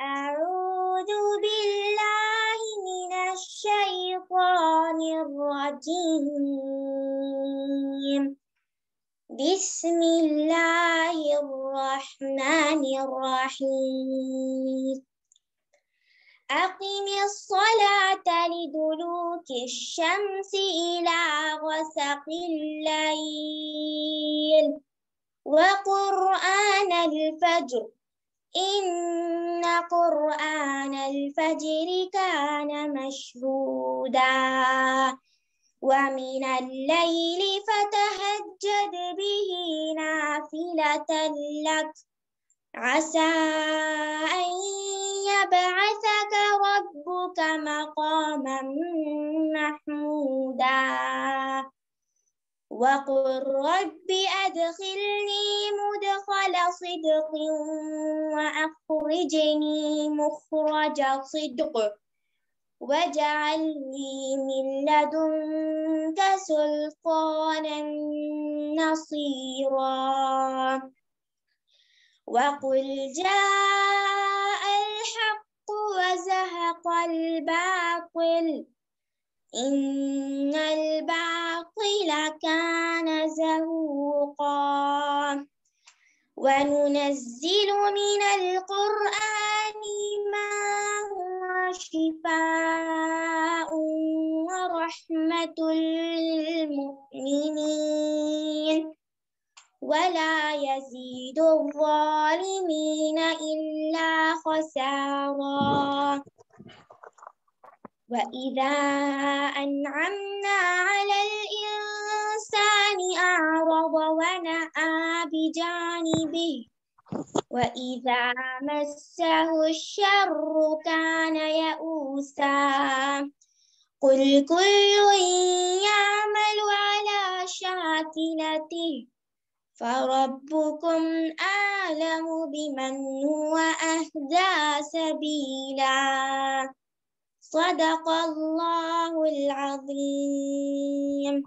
أعوذ بالله من الشيطان الرجيم بسم الله الرحمن الرحيم أقم الصلاة لدلوك الشمس إلى غسق الليل وقرآن الفجر إن قرآن الفجر كان مشهودا ومن الليل فتهجد به نافلة لك عسى أن يبعثك ربك مقاما محمودا وقل رب أدخلني مدخل صدق وأخرجني مخرج صدق واجعل لي من لدنك سلطانا نصيرا وقل جاء الحق وزهق الباطل إن الباطل كان وننزل من القرآن ما هو شفاء ورحمة للمؤمنين ولا يزيد الظالمين إلا خسارا وإذا أنعمنا بجانبه وإذا مسه الشر كان يئوسا قل كل يعمل على شاكلته فربكم أعلم بمن هو أهدى سبيلا صدق الله العظيم